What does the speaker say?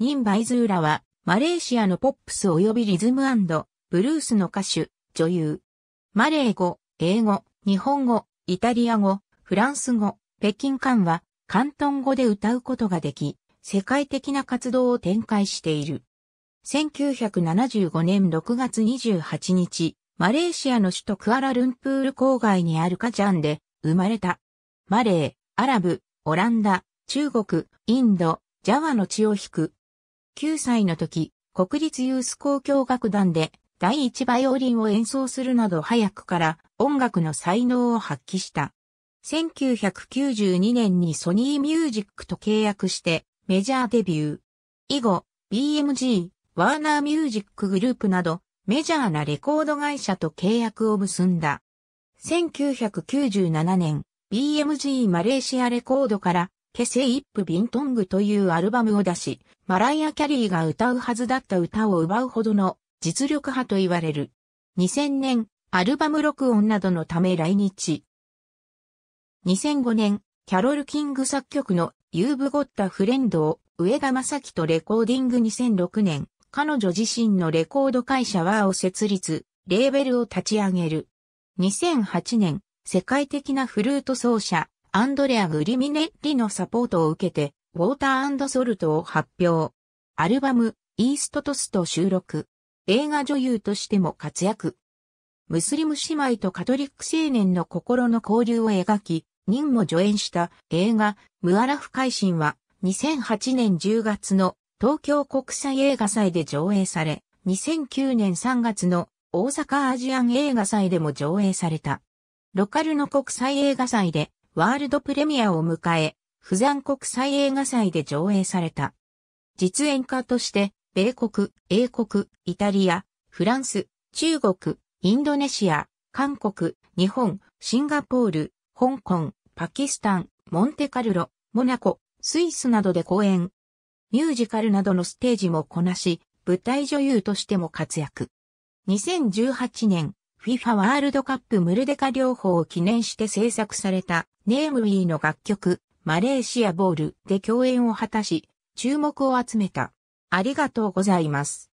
ニン・バイズーラは、マレーシアのポップス及びリズムブルースの歌手、女優。マレー語、英語、日本語、イタリア語、フランス語、北京漢は、関東語で歌うことができ、世界的な活動を展開している。1975年6月28日、マレーシアの首都クアラルンプール郊外にあるカジャンで生まれた。マレー、アラブ、オランダ、中国、インド、ジャワの血を引く9歳の時、国立ユース交響楽団で第一バイオリンを演奏するなど早くから音楽の才能を発揮した。1992年にソニーミュージックと契約してメジャーデビュー。以後、BMG、ワーナーミュージックグループなどメジャーなレコード会社と契約を結んだ。1997年、BMG マレーシアレコードから、ケセイップ・ビントングというアルバムを出し、マライア・キャリーが歌うはずだった歌を奪うほどの実力派と言われる。2000年、アルバム録音などのため来日。2005年、キャロル・キング作曲のユーブ・ゴッタ・フレンドを上田正樹とレコーディング2006年、彼女自身のレコード会社ワーを設立、レーベルを立ち上げる。2008年、世界的なフルート奏者、アンドレア・グリミネッリのサポートを受けて、ウォーターソルトを発表。アルバム、イーストトスト収録。映画女優としても活躍。ムスリム姉妹とカトリック青年の心の交流を描き、任も助演した映画、ムアラフ改心は、2008年10月の東京国際映画祭で上映され、2009年3月の大阪アジアン映画祭でも上映された。ロカルの国際映画祭でワールドプレミアを迎え、釜山国際映画祭で上映された。実演家として、米国、英国、イタリア、フランス、中国、インドネシア、韓国、日本、シンガポール、香港、パキスタン、モンテカルロ、モナコ、スイスなどで公演。ミュージカルなどのステージもこなし、舞台女優としても活躍。2018年、FIFA ワールドカップムルデカ療法を記念して制作されたネームウィーの楽曲、マレーシアボールで共演を果たし、注目を集めた。ありがとうございます。